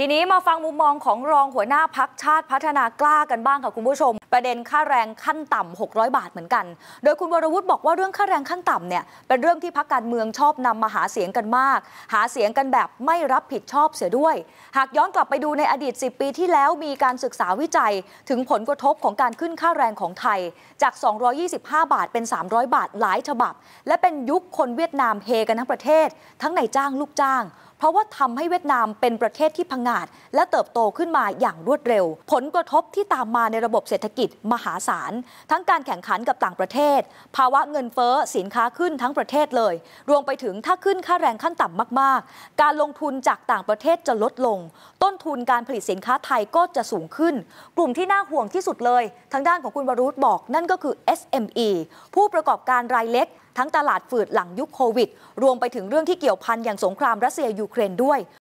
ทีนี้มาฟังมุมมองของรองหัวหน้าพักชาติพัฒนากล้ากันบ้างค่ะคุณผู้ชม ประเด็นค่าแรงขั้นต่ำ 600 บาทเหมือนกัน โดยคุณวรวุฒิบอกว่าเรื่องค่าแรงขั้นต่ำเนี่ยเป็นเรื่องที่พักการเมืองชอบนำมาหาเสียงกันมาก หาเสียงกันแบบไม่รับผิดชอบเสียด้วย หากย้อนกลับไปดูในอดีต 10 ปีที่แล้วมีการศึกษาวิจัย ถึงผลกระทบของการขึ้นค่าแรงของไทยจาก 225 บาทเป็น 300 บาทหลายฉบับ และเป็นยุคคนเวียดนามเฮกันทั้งประเทศ ทั้งนายจ้างลูกจ้าง เพราะว่าทำให้เวียดนามเป็นประเทศที่พังงาดและเติบโตขึ้นมาอย่างรวดเร็ว ผลกระทบที่ตามมาในระบบเศรษฐกิจมหาศาล ทั้งการแข่งขันกับต่างประเทศ ภาวะเงินเฟ้อสินค้าขึ้นทั้งประเทศเลย รวมไปถึงถ้าขึ้นค่าแรงขั้นต่ำมาก ๆ การลงทุนจากต่างประเทศจะลดลง ต้นทุนการผลิตสินค้าไทยก็จะสูงขึ้น กลุ่มที่น่าห่วงที่สุดเลย ทางด้านของคุณวรุษบอกนั่นก็คือ SME ผู้ประกอบการรายเล็ก ทั้งตลาดฝืดหลังยุคโควิด รวมไปถึงเรื่องที่เกี่ยวพันอย่างสงครามรัสเซียยูเครนด้วย